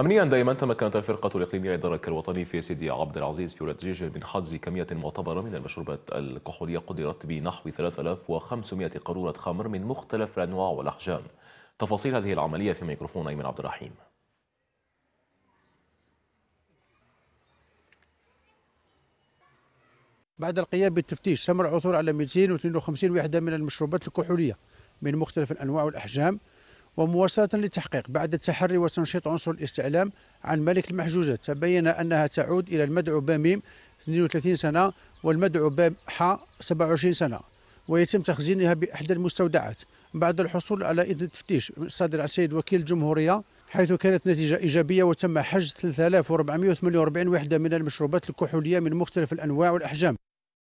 أمنيا دائما تمكنت الفرقة الإقليمية للدرك الوطني في سيدي عبد العزيز في ولاية جيجل من حجز كمية معتبرة من المشروبات الكحولية قدرت بنحو 3500 قارورة خمر من مختلف الأنواع والأحجام تفاصيل هذه العملية في ميكروفون أيمن عبد الرحيم بعد القيام بالتفتيش تم العثور على 252 وحدة من المشروبات الكحولية من مختلف الأنواع والأحجام ومواصلة للتحقيق بعد التحري وتنشيط عنصر الاستعلام عن ملك المحجوزة تبين أنها تعود إلى المدعو باميم 32 سنة والمدعو بام حا 27 سنة ويتم تخزينها بإحدى المستودعات بعد الحصول على إذن التفتيش الصادر عن السيد وكيل الجمهورية حيث كانت نتيجة إيجابية وتم حجز 3448 وحدة من المشروبات الكحولية من مختلف الأنواع والأحجام